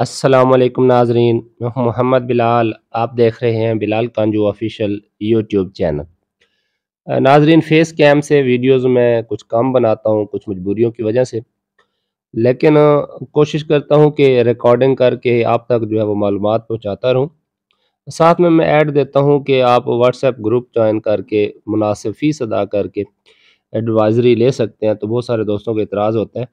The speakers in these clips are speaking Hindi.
वालेकुम नाजरीन मोहम्मद बिलाल आप देख रहे हैं Bilal Kanju official YouTube channel नाजरीन फेस कैम से वीडियोस में कुछ काम बनाता हूँ कुछ मजबूरियों की वजह से लेकिन कोशिश करता हूँ कि रिकॉर्डिंग करके आप तक जो है वो मालूम पहुँचाता रहूँ साथ में मैं ऐड देता हूँ कि आप व्हाट्सएप ग्रुप ज्वाइन करके मुनासिब फ़ीस अदा करके एडवाइज़री ले सकते हैं तो बहुत सारे दोस्तों का इतराज़ होता है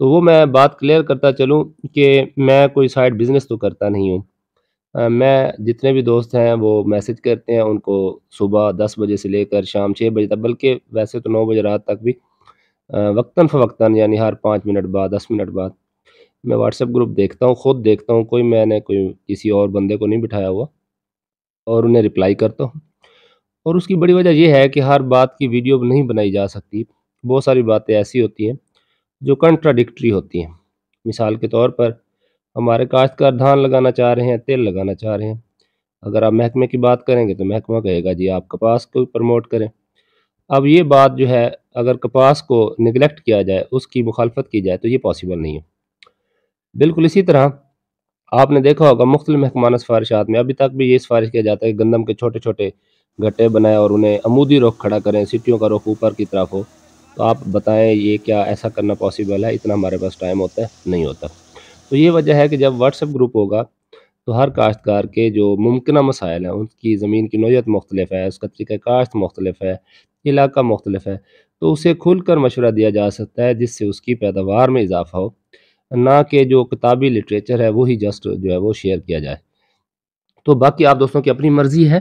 तो वो मैं बात क्लियर करता चलूँ कि मैं कोई साइड बिज़नेस तो करता नहीं हूँ मैं जितने भी दोस्त हैं वो मैसेज करते हैं उनको सुबह दस बजे से लेकर शाम छः बजे तक बल्कि वैसे तो नौ बजे रात तक भी वक्ता फ़वक्ता यानी हर पाँच मिनट बाद दस मिनट बाद मैं व्हाट्सएप ग्रुप देखता हूँ ख़ुद देखता हूँ कोई मैंने कोई किसी और बंदे को नहीं बिठाया हुआ और उन्हें रिप्लाई करता हूँ और उसकी बड़ी वजह यह है कि हर बात की वीडियो नहीं बनाई जा सकती बहुत सारी बातें ऐसी होती हैं जो कंट्राडिक्ट्री होती हैं मिसाल के तौर पर हमारे काश्तकार धान लगाना चाह रहे हैं तेल लगाना चाह रहे हैं अगर आप महकमे की बात करेंगे तो महकमा कहेगा जी आप कपास को प्रमोट करें अब ये बात जो है अगर कपास को निगलेक्ट किया जाए उसकी मुखालफत की जाए तो ये पॉसिबल नहीं है बिल्कुल इसी तरह आपने देखा होगा मुख्तु महकमाना सिफारिशात में अभी तक भी ये सिफारिश किया जाता है कि गंदम के छोटे छोटे गट्टे बनाए और उन्हें अमूदी रुख खड़ा करें सिटियों का रुख ऊपर की तरफ हो तो आप बताएं ये क्या ऐसा करना पॉसिबल है इतना हमारे पास टाइम होता है नहीं होता तो ये वजह है कि जब व्हाट्सएप ग्रुप होगा तो हर काश्तकार के जो मुमकिन मसाइल हैं उनकी ज़मीन की नोयत मुख्तलिफ है उसका तरीका काश्त मुख्तलिफ है इलाका मुख्तलिफ है तो उसे खुल कर मशवरा दिया जा सकता है जिससे उसकी पैदावार में इजाफा हो ना कि जो किताबी लिटरेचर है वही जस्ट जो है वो शेयर किया जाए तो बाकी आप दोस्तों की अपनी मर्ज़ी है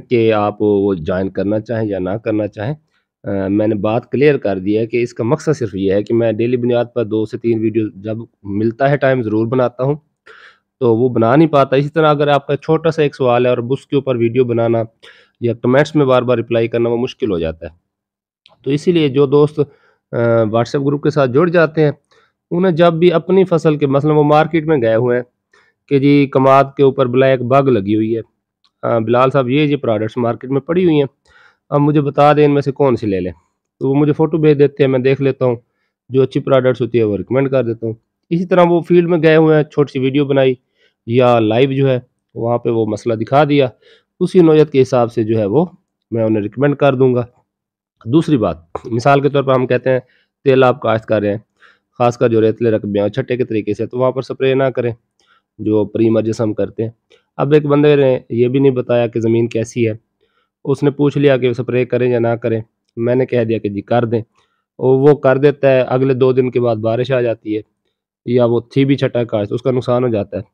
कि आप वो ज्वाइन करना चाहें या ना करना चाहें आ, मैंने बात क्लियर कर दी है कि इसका मकसद सिर्फ ये है कि मैं डेली बुनियाद पर दो से तीन वीडियो जब मिलता है टाइम ज़रूर बनाता हूँ तो वो बना नहीं पाता इसी तरह अगर आपका छोटा सा एक सवाल है और के ऊपर वीडियो बनाना या कमेंट्स में बार बार रिप्लाई करना वो मुश्किल हो जाता है तो इसीलिए जो दोस्त व्हाट्सएप ग्रुप के साथ जुड़ जाते हैं उन्हें जब भी अपनी फसल के मसलन वो मार्केट में गए हुए हैं कि जी कमाद के ऊपर ब्लैक बग लगी हुई है बिलाल साहब ये ये प्रोडक्ट्स मार्केट में पड़ी हुई हैं अब मुझे बता दें इनमें से कौन सी ले लें तो वो मुझे फ़ोटो भेज देते हैं मैं देख लेता हूँ जो अच्छी प्रोडक्ट्स होती है वो रिकमेंड कर देता हूँ इसी तरह वो फील्ड में गए हुए हैं छोटी सी वीडियो बनाई या लाइव जो है वहाँ पर वो मसला दिखा दिया उसी नोयत के हिसाब से जो है वो मैं उन्हें रिकमेंड कर दूँगा दूसरी बात मिसाल के तौर पर हम कहते हैं तेल आप काश्त कर रहे हैं खासकर जो रेतले रकबे हैं छट्टे के तरीके से तो वहाँ पर स्प्रे ना करें जो प्रीमर जैसे हम करते हैं अब एक बंदे ने यह भी नहीं बताया कि ज़मीन कैसी है उसने पूछ लिया कि स्प्रे करें या ना करें मैंने कह दिया कि जी कर दें और वो कर देता है अगले दो दिन के बाद बारिश आ जाती है या वो थी भी छटा का तो उसका नुकसान हो जाता है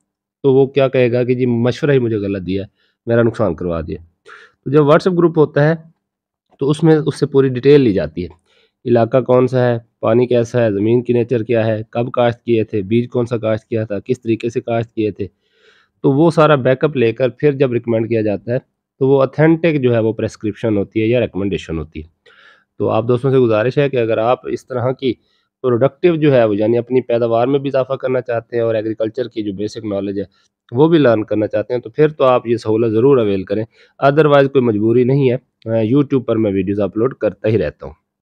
तो वो क्या कहेगा कि जी मशवरा ही मुझे गलत दिया मेरा नुकसान करवा दिया तो जब व्हाट्सएप ग्रुप होता है तो उसमें उससे पूरी डिटेल ली जाती है इलाका कौन सा है पानी कैसा है ज़मीन की नेचर क्या है कब काश्त किए थे बीज कौन सा काश्त किया था किस तरीके से काश्त किए थे तो वो सारा बैकअप लेकर फिर जब रिकमेंड किया जाता है तो वो अथेंटिक जो है वो प्रेस्क्रिप्शन होती है या रिकमेंडेशन होती है तो आप दोस्तों से गुजारिश है कि अगर आप इस तरह की प्रोडक्टिव जो है वो यानी अपनी पैदावार में भी इजाफा करना चाहते हैं और एग्रीकल्चर की जो बेसिक नॉलेज है वो भी लर्न करना चाहते हैं तो फिर तो आप ये सहूलत ज़रूर अवेल करें अदरवाइज़ कोई मजबूरी नहीं है यूट्यूब पर मैं वीडियोज़ अपलोड करता ही रहता हूँ